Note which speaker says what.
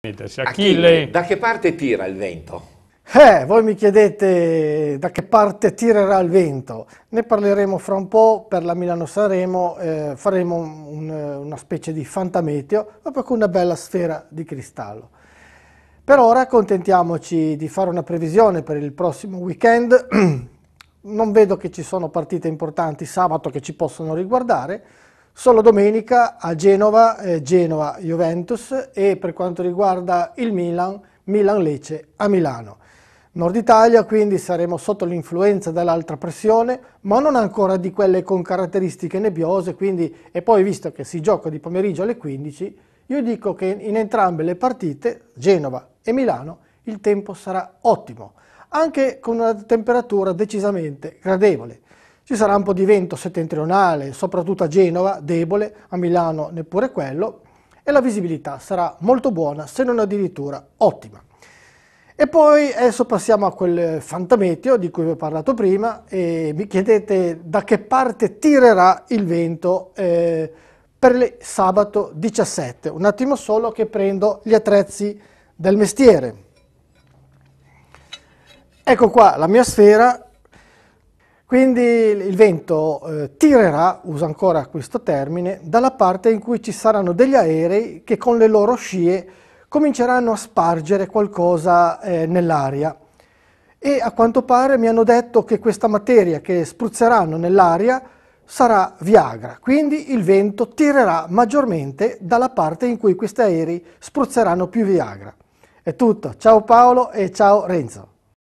Speaker 1: Achille. Achille, da che parte tira il vento? Eh, voi mi chiedete da che parte tirerà il vento, ne parleremo fra un po' per la milano saremo, eh, faremo un, eh, una specie di fantameteo, proprio con una bella sfera di cristallo. Per ora accontentiamoci di fare una previsione per il prossimo weekend, non vedo che ci sono partite importanti sabato che ci possono riguardare, Solo domenica a Genova, eh, Genova-Juventus e per quanto riguarda il Milan, Milan-Lecce a Milano. Nord Italia quindi saremo sotto l'influenza dell'altra pressione, ma non ancora di quelle con caratteristiche nebbiose, quindi, e poi visto che si gioca di pomeriggio alle 15, io dico che in entrambe le partite, Genova e Milano, il tempo sarà ottimo, anche con una temperatura decisamente gradevole. Ci sarà un po' di vento settentrionale, soprattutto a Genova, debole, a Milano neppure quello, e la visibilità sarà molto buona, se non addirittura ottima. E poi adesso passiamo a quel fantameteo di cui vi ho parlato prima e mi chiedete da che parte tirerà il vento eh, per il sabato 17. Un attimo solo che prendo gli attrezzi del mestiere. Ecco qua la mia sfera quindi il vento eh, tirerà, uso ancora questo termine, dalla parte in cui ci saranno degli aerei che con le loro scie cominceranno a spargere qualcosa eh, nell'aria. E a quanto pare mi hanno detto che questa materia che spruzzeranno nell'aria sarà Viagra, quindi il vento tirerà maggiormente dalla parte in cui questi aerei spruzzeranno più Viagra. È tutto, ciao Paolo e ciao Renzo.